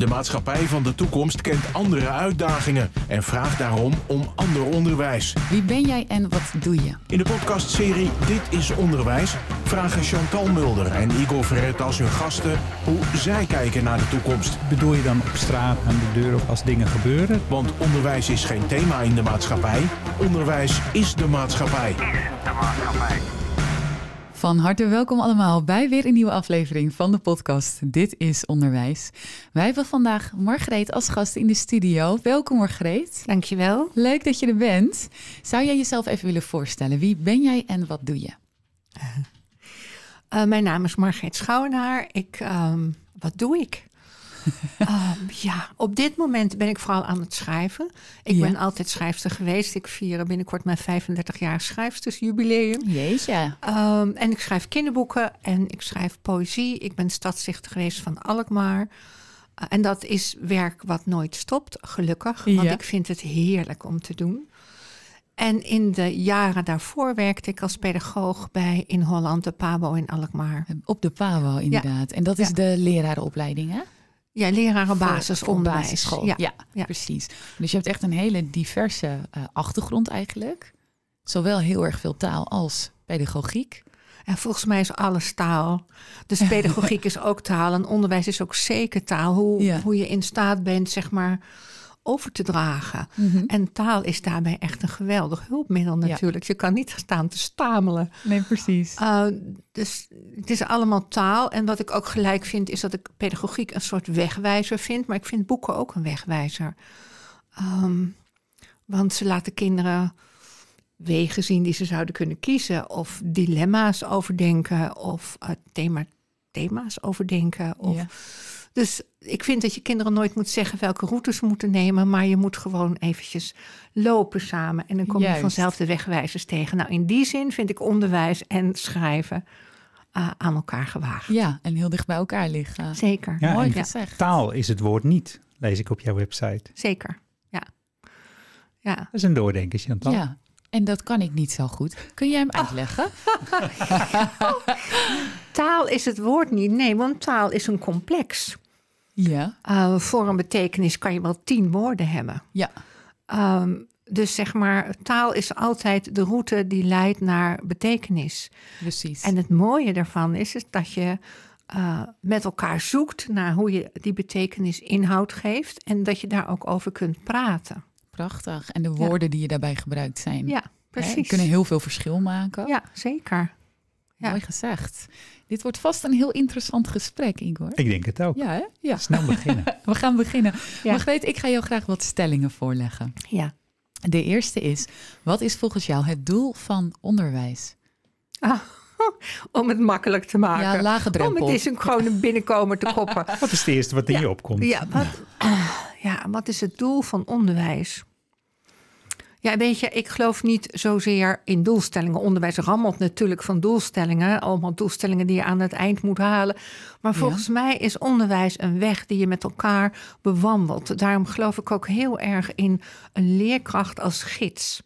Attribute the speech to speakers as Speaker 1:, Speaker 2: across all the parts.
Speaker 1: De maatschappij van de toekomst kent andere uitdagingen en vraagt daarom om ander onderwijs. Wie ben jij en wat doe je?
Speaker 2: In de podcastserie Dit is Onderwijs vragen Chantal Mulder en Igor als hun gasten hoe zij kijken naar de toekomst. Bedoel je dan op straat aan de deur of als dingen gebeuren? Want onderwijs is geen thema in de maatschappij. Onderwijs is de maatschappij. Is de maatschappij.
Speaker 1: Van harte welkom allemaal bij weer een nieuwe aflevering van de podcast Dit is Onderwijs. Wij hebben vandaag Margreet als gast in de studio. Welkom Margreet. Dankjewel. Leuk dat je er bent. Zou jij jezelf even willen voorstellen? Wie ben jij en wat doe je? Eh, eh, mijn naam is Margreet Schouwenaar. Ik, ehm, wat doe ik?
Speaker 3: Ehm, ja, op dit moment ben ik vooral aan het schrijven. Ik ben altijd schrijfster geweest. Ik vier binnenkort mijn 35 jaar schrijfstersjubileum. Jeetje. Ehm, en ik schrijf kinderboeken en ik schrijf poëzie. Ik ben stadsdichter geweest van Alkmaar. Eh, en dat is werk wat nooit stopt, gelukkig. Want ik vind het heerlijk om te doen. En in de jaren daarvoor werkte ik als pedagoog bij in Holland, de PABO
Speaker 1: in Alkmaar. Op de PABO inderdaad. En dat is de lerarenopleiding hè?
Speaker 3: Ja, lerarenbasisonderwijs. Ja,
Speaker 1: ja, ja, precies. Dus je hebt echt een hele diverse eh, achtergrond eigenlijk. Zowel heel erg veel taal als pedagogiek. En volgens mij
Speaker 3: is alles taal. Dus pedagogiek is ook taal en onderwijs is ook zeker taal. Hoe, hoe je in staat bent, zeg maar, over te dragen. Mhm. En taal is daarbij echt een geweldig hulpmiddel natuurlijk. Je kan niet staan te stamelen. Nee, precies. Eh, dus het is allemaal taal. En wat ik ook gelijk vind, is dat ik pedagogiek een soort wegwijzer vind. Maar ik vind boeken ook een wegwijzer. Ehm, want ze laten kinderen wegen zien die ze zouden kunnen kiezen. Of dilemma's overdenken. Of eh, thema, thema's overdenken. Of... Dus ik vind dat je kinderen nooit moet zeggen welke routes ze moeten nemen, maar je moet gewoon eventjes lopen samen en dan kom je vanzelf de wegwijzers tegen. Nou, in die zin vind ik onderwijs en schrijven
Speaker 1: eh, aan elkaar gewaagd. Ja, en heel dicht bij elkaar liggen. Zeker. Mooi gezegd.
Speaker 2: Taal is het woord niet, lees ik op jouw website.
Speaker 1: Zeker, ja. ja. Dat is een
Speaker 2: doordenkertje aan Ja,
Speaker 1: en dat kan ik niet zo goed. Kun jij hem oh. uitleggen?
Speaker 3: Oh. Taal is het woord niet. Nee, want taal is een complex. Ja. Eh, voor een betekenis kan je wel tien woorden hebben. Ja. Ehm, dus zeg maar, taal is altijd de route die leidt naar betekenis. Precies. En het mooie daarvan is, is dat je eh, met elkaar zoekt naar hoe je die betekenis
Speaker 1: inhoud geeft. En dat je daar ook over kunt praten. Prachtig. En de woorden die je daarbij gebruikt zijn. Ja, precies. kunnen heel veel verschil maken. Ja, zeker. Mooi gezegd. Dit wordt vast een heel interessant gesprek, Igor. Ik denk het ook. Ja, hè? ja. Snel beginnen. We gaan beginnen. Ja. Margreet, ik ga jou graag wat stellingen voorleggen. Ja. De eerste is, wat is volgens jou het doel van onderwijs? Ah, om het makkelijk te maken. Ja, lage drempel. Om het is een gewoon een binnenkomen te koppen.
Speaker 2: wat is het eerste wat in ja. je opkomt? Ja
Speaker 3: wat, ja, wat is het doel van onderwijs? Ja, weet je, ik geloof niet zozeer in doelstellingen. Onderwijs rammelt natuurlijk van doelstellingen. Allemaal doelstellingen die je aan het eind moet halen. Maar volgens mij is onderwijs een weg die je met elkaar bewandelt. Daarom geloof ik ook heel erg in een leerkracht als gids.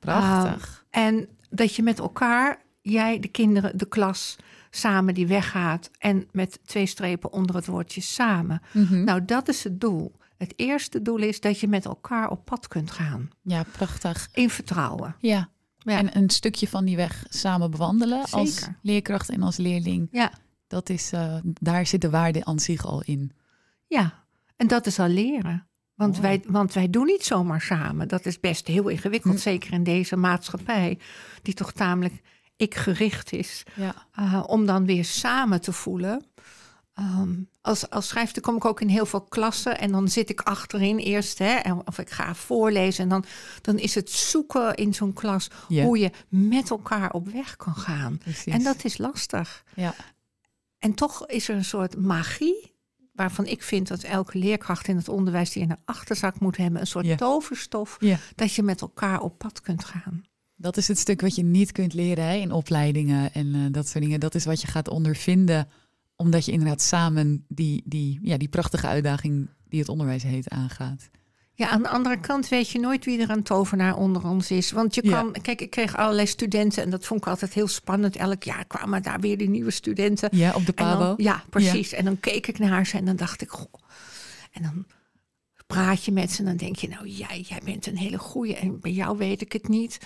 Speaker 1: Prachtig.
Speaker 3: Ehm, en dat je met elkaar, jij, de kinderen, de klas, samen die weggaat. En met twee strepen onder het woordje samen. Mhm. Nou, dat
Speaker 1: is het doel. Het eerste doel is dat je met elkaar op pad kunt gaan. Ja, prachtig. In vertrouwen. Ja. En een stukje van die weg samen bewandelen als leerkracht en als leerling. Ja. Dat is, eh, daar zit de waarde aan zich al in. Ja,
Speaker 3: en dat is al leren. Want, wij, want wij doen niet zomaar samen. Dat is best heel ingewikkeld, hm. zeker in deze maatschappij, die toch tamelijk ik-gericht is. Ja. Eh, om dan weer samen te voelen Ehm, als, als schrijfster kom ik ook in heel veel klassen en dan zit ik achterin eerst, hè, of ik ga voorlezen. En dan, dan is het zoeken in zo'n klas hoe je met elkaar op weg kan gaan. En dat is lastig. Ja. En toch is er een soort magie, waarvan ik vind dat elke leerkracht in het onderwijs die in een achterzak moet hebben, een soort toverstof, dat je met elkaar op pad kunt gaan.
Speaker 1: Dat is het stuk wat je niet kunt leren hè, in opleidingen en eh, dat soort dingen. Dat is wat je gaat ondervinden omdat je inderdaad samen die, die, ja, die prachtige uitdaging die het onderwijs heet aangaat.
Speaker 3: Ja, aan de andere kant weet je nooit wie er een tovenaar onder ons is. Want je kan, kijk, ik kreeg allerlei studenten en dat vond ik altijd heel spannend. Elk jaar kwamen daar weer die nieuwe studenten. Ja, op de PABO. ja, precies. En dan keek ik naar ze en dan dacht ik, En dan praat je met ze en dan denk je, nou jij, jij bent een hele goeie en bij jou weet ik het niet.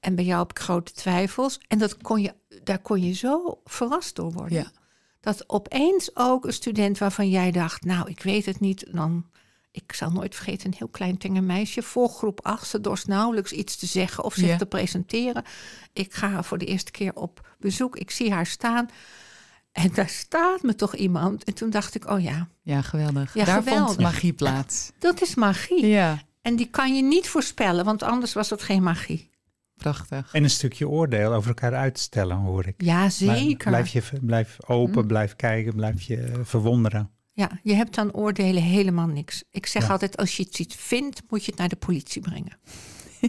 Speaker 3: En bij jou heb ik grote twijfels. En dat kon je, daar kon je zo verrast door worden. Ja dat opeens ook een student waarvan jij dacht, nou, ik weet het niet, dan, ik zal nooit vergeten, een heel klein tenger meisje, voor groep 8, ze dorst nauwelijks iets te zeggen of zich te presenteren. Ik ga haar voor de eerste keer op bezoek, ik zie haar staan. En daar staat me toch iemand. En toen dacht ik, oh ja.
Speaker 1: Ja, geweldig. daar vond magie
Speaker 2: plaats.
Speaker 3: Dat is magie. Ja. En die kan je niet voorspellen, want anders was dat geen
Speaker 2: magie. Prachtig. En een stukje oordeel over elkaar uitstellen, hoor ik. Ja, zeker. Blijf, je, blijf open, mm. blijf kijken, blijf je eh, verwonderen.
Speaker 3: Ja, je hebt aan oordelen helemaal niks. Ik zeg altijd, als je iets vindt, moet je het naar de politie brengen.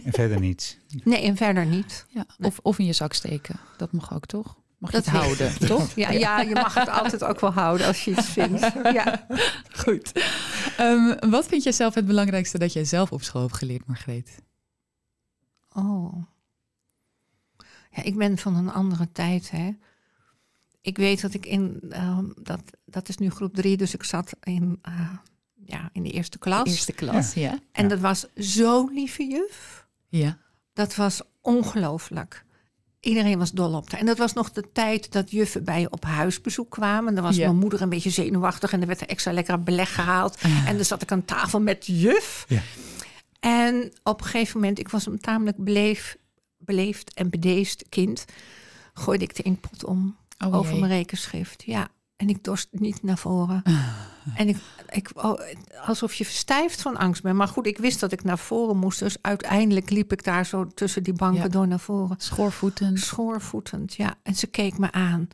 Speaker 2: En verder niets.
Speaker 1: Nee, en verder niet. Ja, of, of in je zak steken. Dat mag ook, toch?
Speaker 2: Mag je het houden,
Speaker 3: toch? Ja, ja, je mag het altijd ook wel houden als je iets vindt. Ja.
Speaker 1: Goed. Ehm, wat vind jij zelf het belangrijkste dat jij zelf op school hebt geleerd, Margreet? Oh, ik ben van een andere tijd. Hè.
Speaker 3: Ik weet dat ik in, ehm, dat, dat is nu groep drie, dus ik zat in, eh, ja, in de eerste klas. De eerste klas, ja. En dat was zo'n lieve juf. Ja. Dat was ongelooflijk. Iedereen was dol op haar. En dat was nog de tijd dat juffen bij je op huisbezoek kwamen. En dan was mijn moeder een beetje zenuwachtig en er werd er extra lekker beleg gehaald. Ah. En dan zat ik aan tafel met juf. Ja. En op een gegeven moment, ik was hem tamelijk bleef beleefd en bedeesd kind, gooide ik de inkpot om oh, over mijn rekenschrift. Ja, en ik dorst niet naar voren. Ah. En ik, ik oh, alsof je verstijft van angst bent. Maar goed, ik wist dat ik naar voren moest. Dus uiteindelijk liep ik daar zo tussen die banken door naar voren. Schoorvoetend. Schoorvoetend, ja. En ze keek me aan.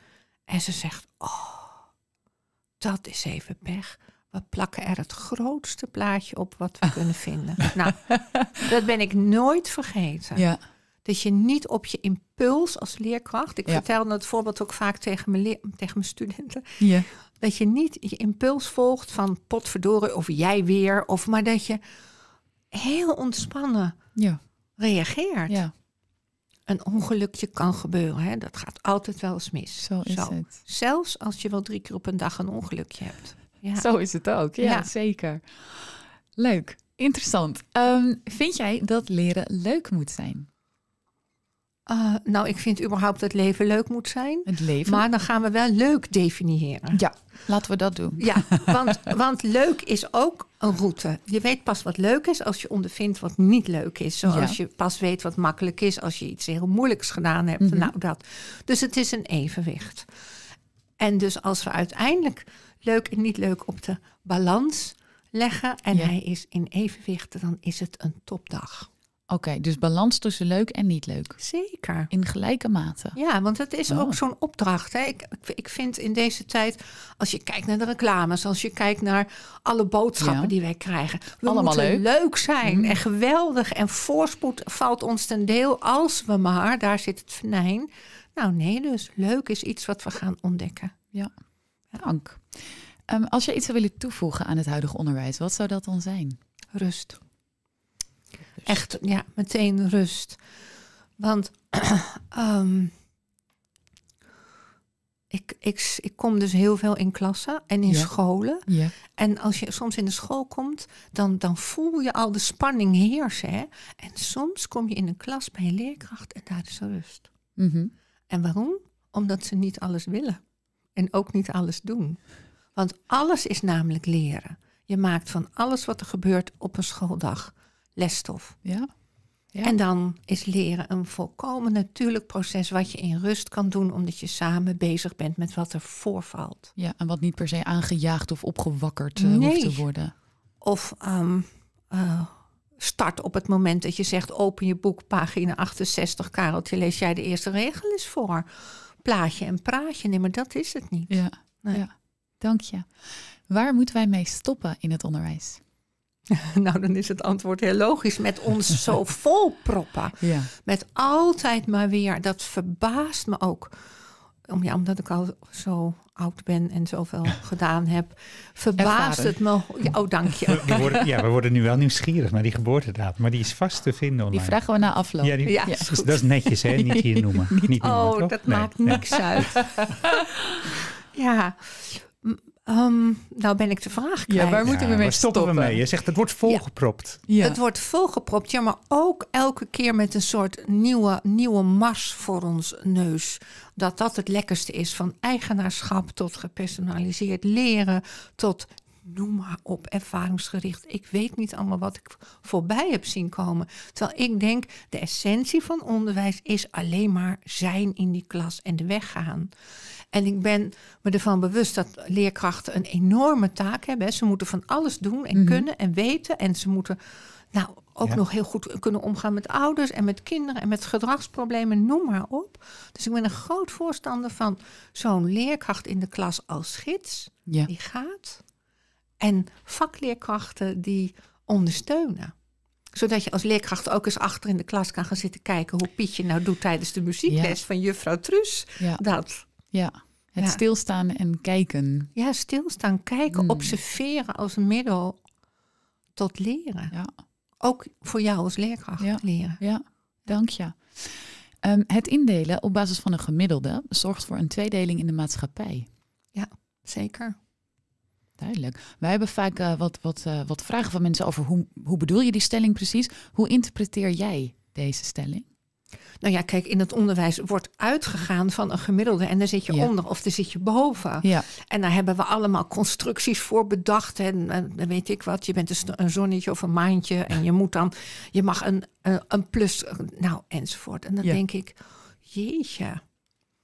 Speaker 3: En ze zegt, oh, dat is even pech. We plakken er het grootste plaatje op wat we kunnen vinden. Nou, dat ben ik nooit vergeten. Ja. Dat je niet op je impuls als leerkracht, ik vertel dat voorbeeld ook vaak tegen mijn, tegen mijn studenten, ja. dat je niet je impuls volgt van potverdoren of jij weer, of, maar dat je heel ontspannen ja. reageert. Ja. Een ongelukje kan gebeuren, hè? dat gaat altijd wel eens mis. Zo is
Speaker 1: het. Zelfs als je wel drie keer op een dag een ongelukje hebt. Ja. Zo is het ook, ja, zeker. Leuk, interessant. Ehm, vind jij dat leren leuk moet zijn? Eh, nou, ik vind überhaupt dat leven leuk moet zijn. Het leven. Maar dan
Speaker 3: gaan we wel leuk definiëren. Ja, laten we dat doen. Ja, want, want leuk is ook een route. Je weet pas wat leuk is als je ondervindt wat niet leuk is. Zoals je pas weet wat makkelijk is als je iets heel moeilijks gedaan hebt. Mhm. Nou, dat. Dus het is een evenwicht. En dus als we uiteindelijk leuk en niet leuk op de balans
Speaker 1: leggen en hij is in evenwicht, dan is het een topdag. Oké, dus balans tussen leuk en niet leuk. Zeker. In gelijke mate. Ja, want het is oh. ook zo'n opdracht. Hè. Ik,
Speaker 3: ik vind in deze tijd, als je kijkt naar de reclames, als je kijkt naar alle boodschappen die wij krijgen, we allemaal leuk. zijn mm. en geweldig en voorspoed valt ons ten deel als we maar, daar zit het venijn. Nou nee, dus leuk is iets wat we gaan
Speaker 1: ontdekken. Ja, dank. Ehm, als je iets zou willen toevoegen aan het huidige onderwijs, wat zou dat dan zijn? Rust. Echt, ja, meteen rust. Want ehm,
Speaker 3: ik, ik, ik kom dus heel veel in klassen en in scholen. En als je soms in de school komt, dan, dan voel je al de spanning heersen. Hè? En soms kom je in een klas bij een leerkracht en daar is rust. Mhm. En waarom? Omdat ze niet alles willen. En ook niet alles doen. Want alles is namelijk leren. Je maakt van alles wat er gebeurt op een schooldag lesstof. Ja. Ja. En dan is leren een volkomen natuurlijk proces wat je in rust kan doen, omdat je samen bezig bent
Speaker 1: met wat er voorvalt. Ja, en wat niet per se aangejaagd of opgewakkerd eh, hoeft te worden.
Speaker 3: Of ehm, eh, start op het moment dat je zegt: open je boek, pagina 68, Kareltje, lees jij de eerste regel eens voor. Plaatje en praatje, nee, maar
Speaker 1: dat is het niet. Ja, ja. dank je. Waar moeten wij mee stoppen in het onderwijs?
Speaker 3: Nou, dan is het antwoord heel logisch. Met ons zo
Speaker 1: vol proppen. Ja.
Speaker 3: Met altijd maar weer. Dat verbaast me ook. Om, ja, omdat ik al zo oud ben en zoveel gedaan heb. Verbaast het me. Ja, oh, dank
Speaker 2: je. We, worden, ja, we worden nu wel nieuwsgierig naar die geboortedatum. Maar die is vast te vinden online. Die vragen
Speaker 1: we na afloop. Ja, dus dat
Speaker 2: is netjes, hè? Niet hier noemen. Niet noemen oh, dat maakt niks uit.
Speaker 3: ja. Ehm, nou ben ik de vraag kwijt. Ja, waar moeten we mee stoppen?
Speaker 2: stoppen? We mee? Je zegt het wordt volgepropt.
Speaker 3: ja. Het wordt volgepropt, ja, maar ook elke keer met een soort nieuwe, nieuwe mars voor ons neus. Dat dat het lekkerste is. Van eigenaarschap tot gepersonaliseerd leren, tot noem maar op, ervaringsgericht. Ik weet niet allemaal wat ik voorbij heb zien komen. Terwijl ik denk, de essentie van onderwijs is alleen maar zijn in die klas en de weg gaan. En ik ben me ervan bewust dat leerkrachten een enorme taak hebben. Ze moeten van alles doen en mhm. kunnen en weten. En ze moeten nou, ook nog heel goed kunnen omgaan met ouders en met kinderen en met gedragsproblemen, noem maar op. Dus ik ben een groot voorstander van zo'n leerkracht in de klas als gids. Die gaat en vakleerkrachten die ondersteunen zodat je als leerkracht ook eens achter in de klas kan gaan zitten kijken hoe Pietje nou doet tijdens de muziekles van juffrouw Truus. Ja. Dat.
Speaker 1: Ja, het stilstaan en kijken. Ja, stilstaan, kijken, hmm. observeren als middel tot leren. Ja. Ook voor jou als leerkracht leren. Ja, dank je. Ehm, het indelen op basis van een gemiddelde zorgt voor een tweedeling in de maatschappij. Ja, zeker. Duidelijk. Wij hebben vaak eh, wat, wat, eh, wat vragen van mensen over hoe, hoe bedoel je die stelling precies? Hoe interpreteer jij deze stelling? Nou ja, kijk, in het onderwijs wordt uitgegaan van een gemiddelde en daar zit je onder of dan
Speaker 3: zit je boven. Ja. En daar hebben we allemaal constructies voor bedacht en, en weet ik wat. Je bent een zonnetje of een maandje en je moet dan, je mag een, een, plus, nou enzovoort. En dan denk ik, jeetje.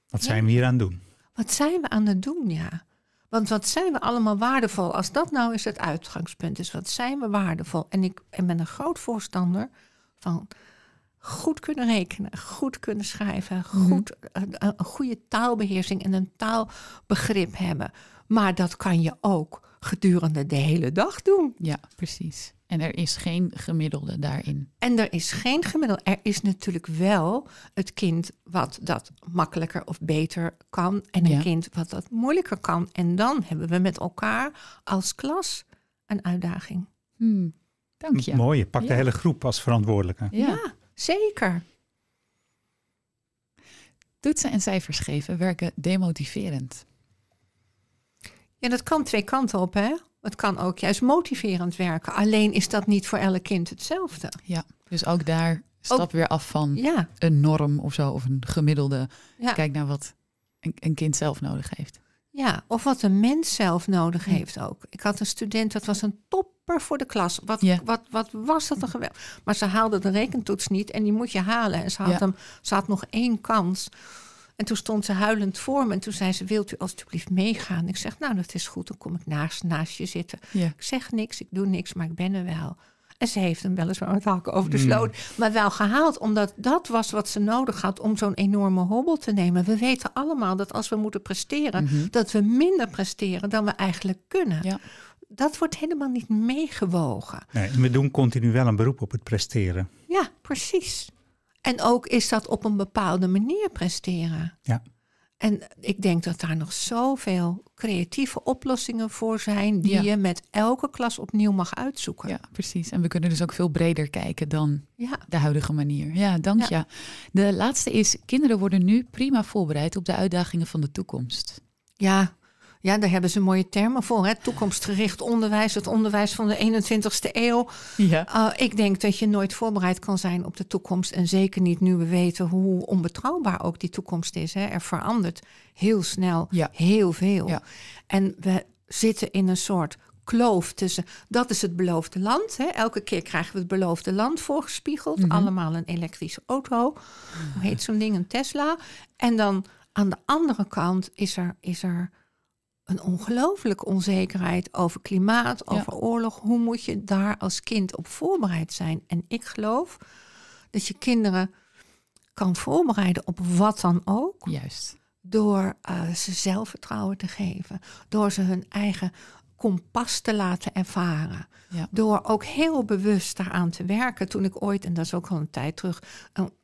Speaker 2: Wat zijn we hier aan het doen?
Speaker 3: Wat zijn we aan het doen, ja. Want wat zijn we allemaal waardevol? Als dat nou eens het uitgangspunt is, wat zijn we waardevol? En ik en ben een groot voorstander van goed kunnen rekenen, goed kunnen schrijven, mhm. goed, eh, eh, een goede taalbeheersing en een
Speaker 1: taalbegrip hebben. Maar dat kan je ook gedurende de hele dag doen. Ja, precies. En er is geen gemiddelde daarin.
Speaker 3: En er is geen gemiddelde. Er is natuurlijk wel het kind wat dat makkelijker of beter kan. En een kind wat dat moeilijker kan. En dan hebben we met elkaar als klas een uitdaging.
Speaker 1: Hmm. Dank je. Mooi, je pakt de hele
Speaker 2: groep als verantwoordelijke. Ja,
Speaker 1: ja zeker. Toetsen en cijfers geven werken demotiverend. Ja, dat kan twee kanten op, hè? Het kan ook juist motiverend
Speaker 3: werken. Alleen is dat niet voor elk kind hetzelfde.
Speaker 1: Ja, dus ook daar stap weer af van een norm of zo, of een gemiddelde. Kijk naar wat een, een, kind zelf nodig heeft.
Speaker 3: Ja, of wat een mens zelf nodig heeft ook. Ik had een student, dat was een topper voor de klas. Wat, wat, was dat een geweld. Maar ze haalde de rekentoets niet en die moet je halen. En ze had, hem, ze had nog één kans en toen stond ze huilend voor me en toen zei ze, wilt u alstublieft meegaan? Ik zeg, nou dat is goed, dan kom ik naast, je zitten. Ik zeg niks, ik doe niks, maar ik ben er wel. En ze heeft hem weliswaar het hakken over de mm. sloot. Maar wel gehaald, omdat dat was wat ze nodig had om zo'n enorme hobbel te nemen. We weten allemaal dat als we moeten presteren, mhm. dat we minder presteren dan we eigenlijk kunnen. Dat wordt helemaal niet meegewogen.
Speaker 2: Nee, we doen continu wel een beroep op het presteren.
Speaker 3: Ja, precies. En ook is dat op een bepaalde manier presteren. Ja. En ik denk dat daar nog zoveel creatieve oplossingen voor zijn die je met elke klas opnieuw mag
Speaker 1: uitzoeken. Ja, precies. En we kunnen dus ook veel breder kijken dan de huidige manier. Ja, dank je. De laatste is, kinderen worden nu prima voorbereid op de uitdagingen van de toekomst. Ja, ja, daar hebben ze mooie termen voor. Hè? Toekomstgericht onderwijs, het onderwijs van de
Speaker 3: 21ste eeuw. Ja. Eh, ik denk dat je nooit voorbereid kan zijn op de toekomst. En zeker niet nu we weten hoe onbetrouwbaar ook die toekomst is. Hè? Er verandert heel snel heel veel. Ja. En we zitten in een soort kloof tussen. Dat is het beloofde land. Hè? Elke keer krijgen we het beloofde land voorgespiegeld. Mhm. Allemaal een elektrische auto. Hoe heet zo'n ding? Een Tesla. En dan aan de andere kant is er. Is er een ongelooflijke onzekerheid over klimaat, over oorlog. Hoe moet je daar als kind op voorbereid zijn? En ik geloof dat je kinderen kan voorbereiden op wat dan ook. Juist. Door eh, ze zelfvertrouwen te geven. Door ze hun eigen kompas te laten ervaren. Door ook heel bewust daaraan te werken. Toen ik ooit, en dat is ook al een tijd terug,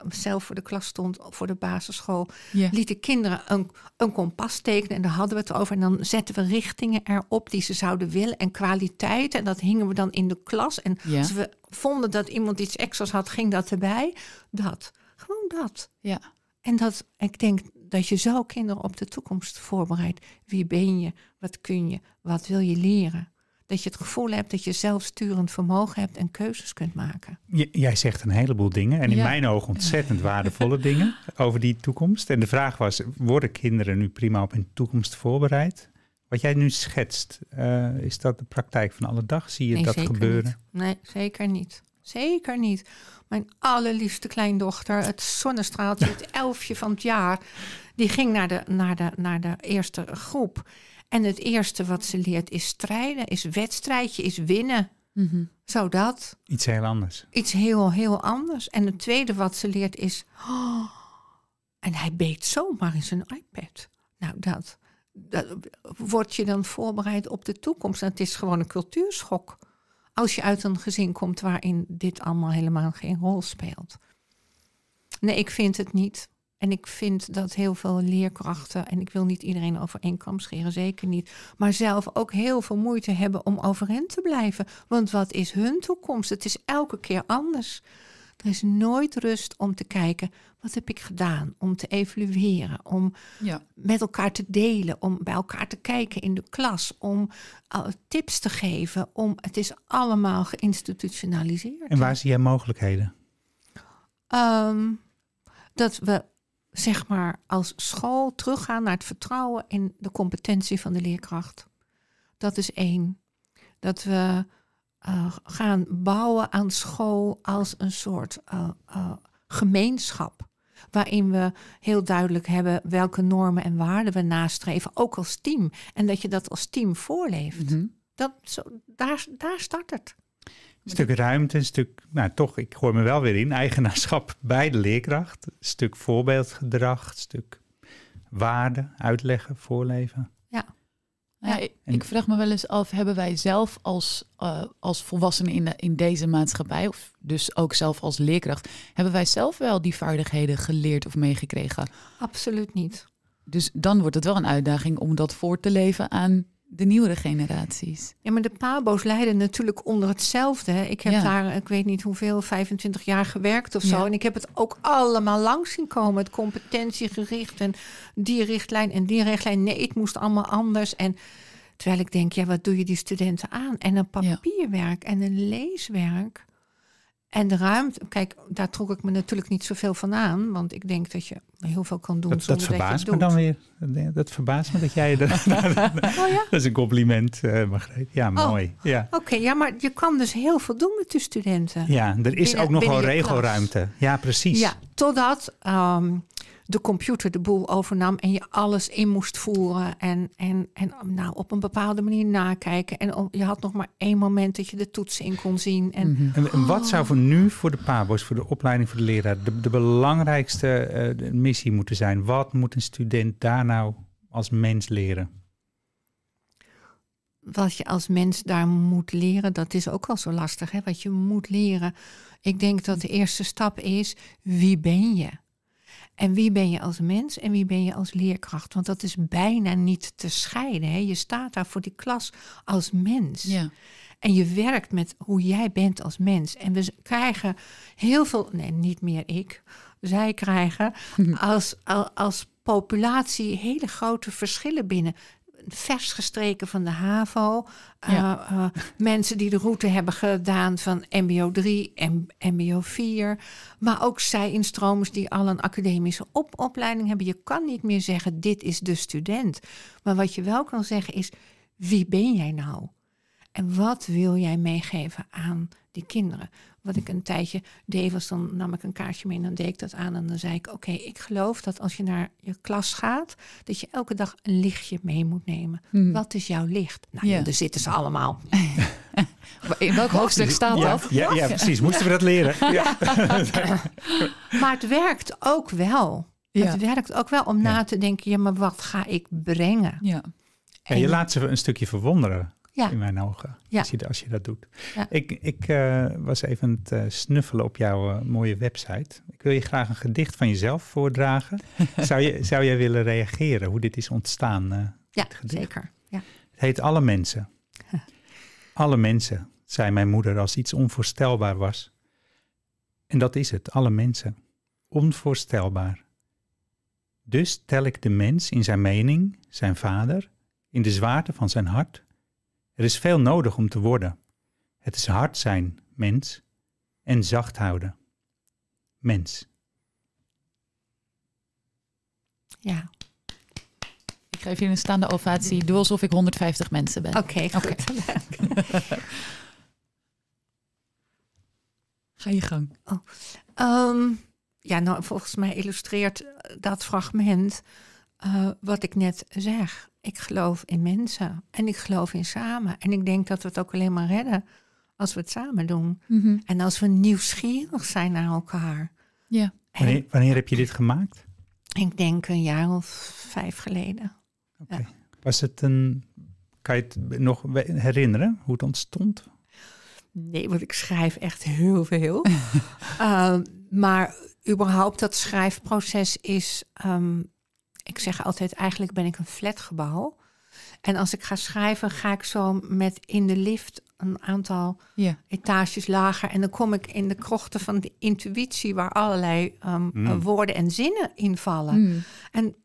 Speaker 3: zelf voor de klas stond, voor de basisschool, lieten liet kinderen een, een kompas tekenen. En daar hadden we het over. En dan zetten we richtingen erop die ze zouden willen en kwaliteiten. En dat hingen we dan in de klas. En als we vonden dat iemand iets extra's had, ging dat erbij. Dat. Gewoon dat. Ja. En dat, ik denk dat je zo kinderen op de toekomst voorbereidt. Wie ben je? Wat kun je? Wat wil je leren? Dat je het gevoel hebt dat je zelfsturend vermogen hebt en keuzes kunt maken.
Speaker 2: jij zegt een heleboel dingen en in mijn ogen ontzettend waardevolle dingen over die toekomst. En de vraag was, worden kinderen nu prima op hun toekomst voorbereid? Wat jij nu schetst, eh, is dat de praktijk van alle dag? Zie je dat gebeuren?
Speaker 3: Nee, zeker niet. Zeker niet. Mijn allerliefste kleindochter, het zonnestraaltje, het elfje van het jaar, die ging naar de, naar, de, naar de eerste groep. En het eerste wat ze leert is strijden, is wedstrijdje, is winnen. Mm Zo dat.
Speaker 2: Iets heel anders.
Speaker 3: Iets heel, heel anders. En het tweede wat ze leert is. Oh, en hij beet zomaar in zijn iPad. Nou, dat, dat. Word je dan voorbereid op de toekomst? En het is gewoon een cultuurschok. Als je uit een gezin komt waarin dit allemaal helemaal geen rol speelt. Nee, ik vind het niet. En ik vind dat heel veel leerkrachten, en ik wil niet iedereen over één kam scheren, zeker niet, maar zelf ook heel veel moeite hebben om overeind te blijven. Want wat is hun toekomst? Het is elke keer anders. Er is nooit rust om te kijken, wat heb ik gedaan? Om te evalueren, om ja. met elkaar te delen, om bij elkaar te kijken in de klas, om eh, tips te geven. Om, het is allemaal geïnstitutionaliseerd. En waar
Speaker 2: zie jij mogelijkheden?
Speaker 3: Ehm, dat we zeg maar als school teruggaan naar het vertrouwen in de competentie van de leerkracht. Dat is één. Dat we eh, gaan bouwen aan school als een soort eh, eh, gemeenschap. Waarin we heel duidelijk hebben welke normen en waarden we nastreven, ook als team. En dat je dat als team voorleeft. Mhm. dat, zo, daar, daar start het.
Speaker 2: Een stuk ruimte, een stuk, nou toch, ik hoor me wel weer in, eigenaarschap bij de leerkracht. Een stuk voorbeeldgedrag, een stuk waarde, uitleggen, voorleven.
Speaker 1: Ja, ja, ik, vraag me wel eens af, hebben wij zelf als, eh, als volwassenen in, in deze maatschappij, of dus ook zelf als leerkracht, hebben wij zelf wel die vaardigheden geleerd of meegekregen? Absoluut niet. Dus dan wordt het wel een uitdaging om dat voor te leven aan de nieuwere generaties.
Speaker 3: Ja, maar de pabo's lijden natuurlijk onder hetzelfde. Ik heb daar, ik weet niet hoeveel, 25 jaar gewerkt of zo. En ik heb het ook allemaal langs zien komen. Het competentiegericht en die richtlijn en die richtlijn. Nee, het moest allemaal anders. En terwijl ik denk, ja, wat doe je die studenten aan? En een papierwerk en een leeswerk. En de ruimte, kijk, daar trok ik me natuurlijk niet zoveel van aan, want ik denk dat je heel veel kan doen. Dat, dat verbaast dat me dan
Speaker 2: weer. dat verbaast me dat jij. er. Oh, ja? dat is een compliment, uh, Ja, oh, mooi. ja.
Speaker 3: Oké, ja, maar je kan dus heel veel doen met de studenten. Ja, er is ook nog wel regelruimte.
Speaker 2: Ja, precies. Ja,
Speaker 3: totdat ehm, de computer de boel overnam en je alles in moest voeren en, en, en nou, op een bepaalde manier nakijken. En je had nog maar één moment dat je de toetsen in kon zien. Mhm. En, wat zou voor
Speaker 2: nu voor de pabo's, voor de opleiding voor de leraar, de, de belangrijkste eh, missie moeten zijn? Wat moet een student daar nou als mens leren?
Speaker 3: wat je als mens daar moet leren, dat is ook al zo lastig. Hè? Wat je moet leren. Ik denk dat de eerste stap is: wie ben je? En wie ben je als mens en wie ben je als leerkracht? Want dat is bijna niet te scheiden. Hè? Je staat daar voor die klas als mens. Ja. En je werkt met hoe jij bent als mens. En we krijgen heel veel, nee, niet meer ik, zij krijgen als, als populatie hele grote verschillen binnen vers gestreken van de HAVO. Eh, eh, mensen die de route hebben gedaan van MBO 3 en MBO 4. Maar ook zij-instromers die al een academische opopleiding opleiding hebben. Je kan niet meer zeggen: dit is de student. Maar wat je wel kan zeggen is: wie ben jij nou? En wat wil jij meegeven aan die kinderen? Wat ik een tijdje deed, was dan nam ik een kaartje mee en dan deed ik dat aan. En dan zei ik, oké, ik geloof dat als je naar je klas gaat, dat je elke dag een lichtje mee moet nemen. Hmm. Wat is jouw licht? Nou, ja. daar zitten ze allemaal. In welk hoofdstuk staat dat? Ja, precies. Moesten we dat leren? maar het werkt ook wel. Het werkt ook wel om na te denken, ja, maar wat ga ik brengen?
Speaker 1: Ja. En, en je laat ze een
Speaker 2: stukje verwonderen. In mijn ogen. Ja. Als, je, als, je, dat doet. Ik, ik eh, was even aan het eh, snuffelen op jouw eh, mooie website. Ik wil je graag een gedicht van jezelf voordragen. zou, je, zou jij willen reageren hoe dit is ontstaan?
Speaker 3: ja, zeker. Ja.
Speaker 2: Het heet Alle mensen. Alle mensen, zei mijn moeder als iets onvoorstelbaar was. En dat is het, alle mensen. Onvoorstelbaar. Dus tel ik de mens in zijn mening, zijn vader, in de zwaarte van zijn hart er is veel nodig om te worden. Het is hard zijn, mens, en zacht houden, mens.
Speaker 1: Ja. Ik geef je een staande ovatie. Doe alsof ik 150 mensen ben. Oké, Ga je gang. Oh.
Speaker 3: Ehm, ja, nou, volgens mij illustreert eh, dat fragment eh, wat ik net zeg ik geloof in mensen en ik geloof in samen. En ik denk dat we het ook alleen maar redden als we het samen doen. Mhm. En als we nieuwsgierig zijn naar elkaar. Ja. Wanneer,
Speaker 2: wanneer, heb je dit gemaakt?
Speaker 3: Ik denk een jaar of vijf geleden. Oké.
Speaker 2: Was het een. Kan je het nog herinneren hoe het ontstond?
Speaker 3: Nee, want ik schrijf echt heel veel. Ehm, maar überhaupt dat schrijfproces is ehm, ik zeg altijd, eigenlijk ben ik een flatgebouw. En als ik ga schrijven, ga ik zo met in de lift een aantal ja. etages lager. En dan kom ik in de krochten van de intuïtie, waar allerlei ehm, mm. eh, woorden en zinnen invallen. Mm. En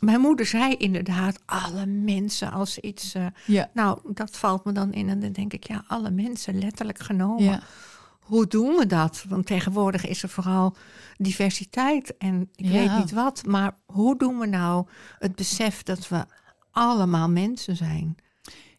Speaker 3: mijn moeder zei inderdaad, alle mensen als iets. Eh, ja. Nou, dat valt me dan in. En dan denk ik, ja, alle mensen letterlijk genomen hoe doen we dat? Want tegenwoordig is er vooral diversiteit en ik weet niet wat. Maar hoe doen we nou het besef dat we
Speaker 1: allemaal mensen zijn?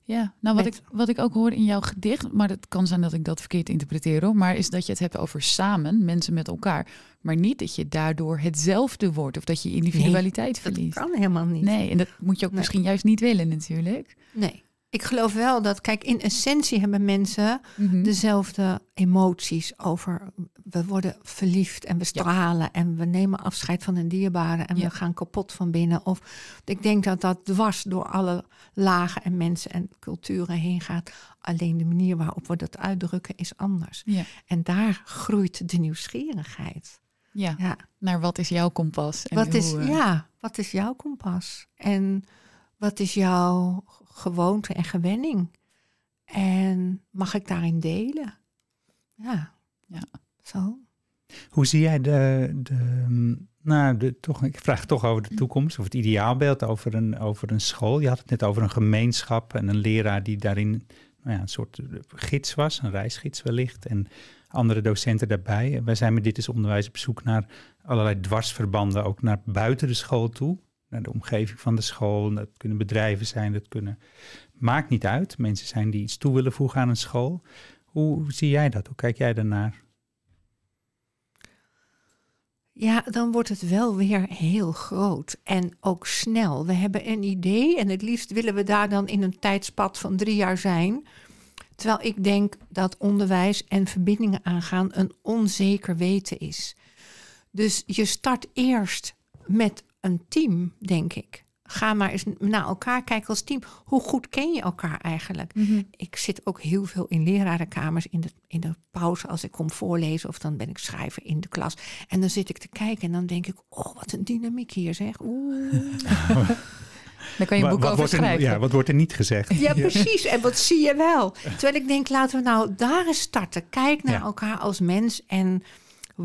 Speaker 1: Ja, nou wat, ik, wat ik ook hoor in jouw gedicht, maar het kan zijn dat ik dat verkeerd interpreteer hoor, maar is dat je het hebt over samen, mensen met elkaar, maar niet dat je daardoor hetzelfde wordt of dat je individualiteit nee, verliest. Dat kan helemaal niet. Nee, en dat moet je ook misschien juist niet willen natuurlijk.
Speaker 3: Nee ik geloof wel dat, kijk, in essentie hebben mensen mhm. dezelfde emoties over. We worden verliefd en we stralen en we nemen afscheid van een dierbare en we gaan kapot van binnen. Of ik denk dat dat dwars door alle lagen en mensen en culturen heen gaat. Alleen de manier waarop we dat uitdrukken is anders. En daar groeit de nieuwsgierigheid.
Speaker 1: Ja, naar wat is jouw kompas? En wat is, eh, Ja,
Speaker 3: wat is jouw kompas? En wat is jouw gewoonte en gewenning? En mag ik daarin delen? Ja, ja. zo.
Speaker 2: Hoe zie jij de, de, mm, nou, de, toch, ik vraag toch over de mm. toekomst, of het ideaalbeeld over een, over een school. Je had het net over een gemeenschap en een leraar die daarin nou ja, een soort eh, gids was, een reisgids wellicht, en andere docenten daarbij. Wij zijn met Dit is Onderwijs op zoek naar allerlei dwarsverbanden, ook naar buiten de school toe naar de omgeving van de school. Dat kunnen bedrijven zijn, dat kunnen. Maakt niet uit. Mensen zijn die iets toe willen voegen aan een school. Hoe zie jij dat? Hoe kijk jij daarnaar?
Speaker 3: Ja, dan wordt het wel weer heel groot en ook snel. We hebben een idee en het liefst willen we daar dan in een tijdspad van drie jaar zijn. Terwijl ik denk dat onderwijs en verbindingen aangaan een onzeker weten is. Dus je start eerst met een team, denk ik. Ga maar eens naar elkaar kijken als team. Hoe goed ken je elkaar eigenlijk? Mhm. Ik zit ook heel veel in lerarenkamers in de, in de pauze als ik kom voorlezen of dan ben ik schrijver in de klas. En dan zit ik te kijken en dan denk ik, oh wat een dynamiek hier zeg. Oeh. Dan kan je een boek over schrijven. ja,
Speaker 2: wat wordt er niet gezegd? Ja, precies.
Speaker 3: En wat zie je wel? Terwijl ik denk, laten we nou daar eens starten. Kijk naar elkaar als mens en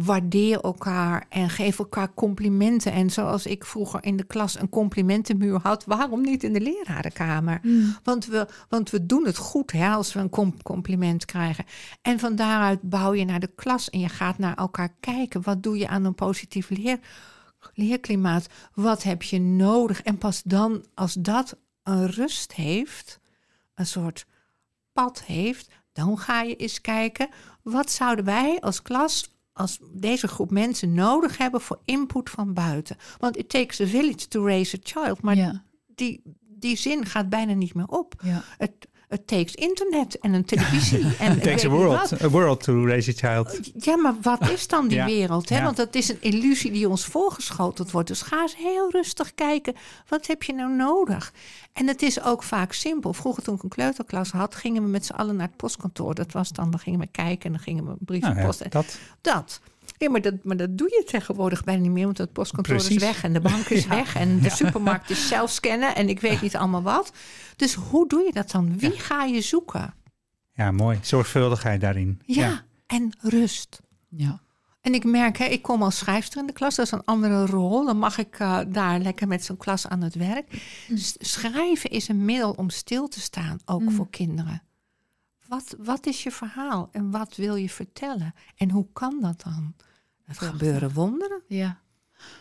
Speaker 3: waardeer elkaar en geef elkaar complimenten. En zoals ik vroeger in de klas een complimentenmuur had, waarom niet in de lerarenkamer? Hmm. Want, we, want we doen het goed hè, als we een compliment krijgen. En van daaruit bouw je naar de klas en je gaat naar elkaar kijken. Wat doe je aan een positief leer, leerklimaat? Wat heb je nodig? En pas dan, als dat een rust heeft, een soort pad heeft, dan ga je eens kijken. Wat zouden wij als klas als deze groep mensen nodig hebben voor input van buiten. Want it takes a village to raise a child. Maar die, die zin gaat bijna niet meer op. Ja. Het, het takes internet en een televisie. en it takes a
Speaker 2: world, to raise a child.
Speaker 3: Ja, maar wat is dan die wereld? Hè? Want dat is een illusie die ons voorgeschoteld wordt. Dus ga eens heel rustig kijken. Wat heb je nou nodig? En het is ook vaak simpel. Vroeger toen ik een kleuterklas had, gingen we met z'n allen naar het postkantoor. Dat was dan, dan gingen we kijken en dan gingen we brieven nou posten. dat. dat. Ja, maar dat, maar dat doe je tegenwoordig bijna niet meer, want het postkantoor is weg en de bank is weg en de supermarkt is zelf scannen en ik weet niet allemaal wat. Dus hoe doe je dat dan? Wie ga je zoeken?
Speaker 2: Ja, mooi. Zorgvuldigheid daarin. Ja,
Speaker 3: en rust. Ja. En ik merk, hè, ik kom als schrijfster in de klas, dat is een andere rol. Dan mag ik eh, daar lekker met zo'n klas aan het werk. Mm. schrijven is een middel om stil te staan, ook mm. voor kinderen. Wat, wat is je verhaal
Speaker 1: en wat wil je vertellen? En hoe kan dat dan? Het
Speaker 2: gebeuren
Speaker 3: wonderen.
Speaker 1: Ja.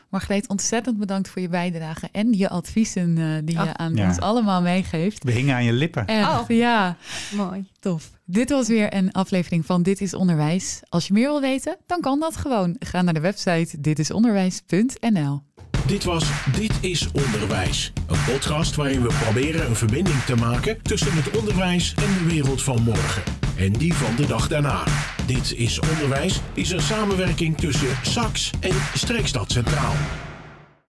Speaker 1: Margreet, ontzettend bedankt voor je bijdrage en je adviezen eh, die je oh. aan ons allemaal meegeeft. We
Speaker 2: hingen aan je lippen. oh,
Speaker 1: ja. Mooi. Tof. Dit was weer een aflevering van Dit is Onderwijs. Als je meer wil weten, dan kan dat gewoon. Ga naar de website ditisonderwijs.nl.
Speaker 2: Dit was Dit is Onderwijs. Een podcast waarin we proberen een verbinding te maken tussen het onderwijs en de wereld van morgen. En die van de dag daarna. Dit is Onderwijs is een samenwerking tussen SAX en Streekstad
Speaker 1: Centraal.